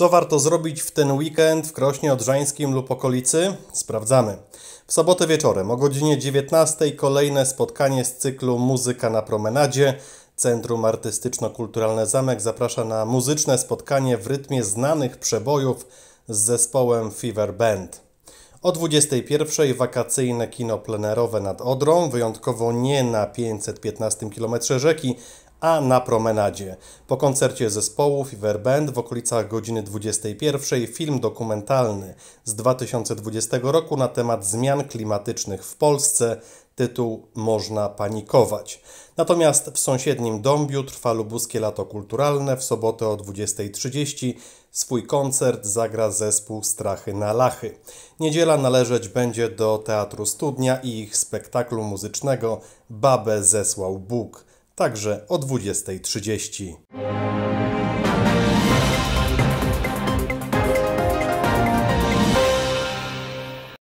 Co warto zrobić w ten weekend w Krośnie Odrzańskim lub okolicy? Sprawdzamy. W sobotę wieczorem o godzinie 19 kolejne spotkanie z cyklu Muzyka na promenadzie. Centrum Artystyczno-Kulturalne Zamek zaprasza na muzyczne spotkanie w rytmie znanych przebojów z zespołem Fever Band. O 21 wakacyjne kino plenerowe nad Odrą, wyjątkowo nie na 515 km rzeki, a na promenadzie. Po koncercie zespołów i verband w okolicach godziny 21 film dokumentalny z 2020 roku na temat zmian klimatycznych w Polsce. Tytuł Można panikować. Natomiast w sąsiednim Dąbiu trwa lubuskie lato kulturalne. W sobotę o 20.30 swój koncert zagra zespół Strachy na Lachy. Niedziela należeć będzie do Teatru Studnia i ich spektaklu muzycznego Babę zesłał Bóg także o 20.30.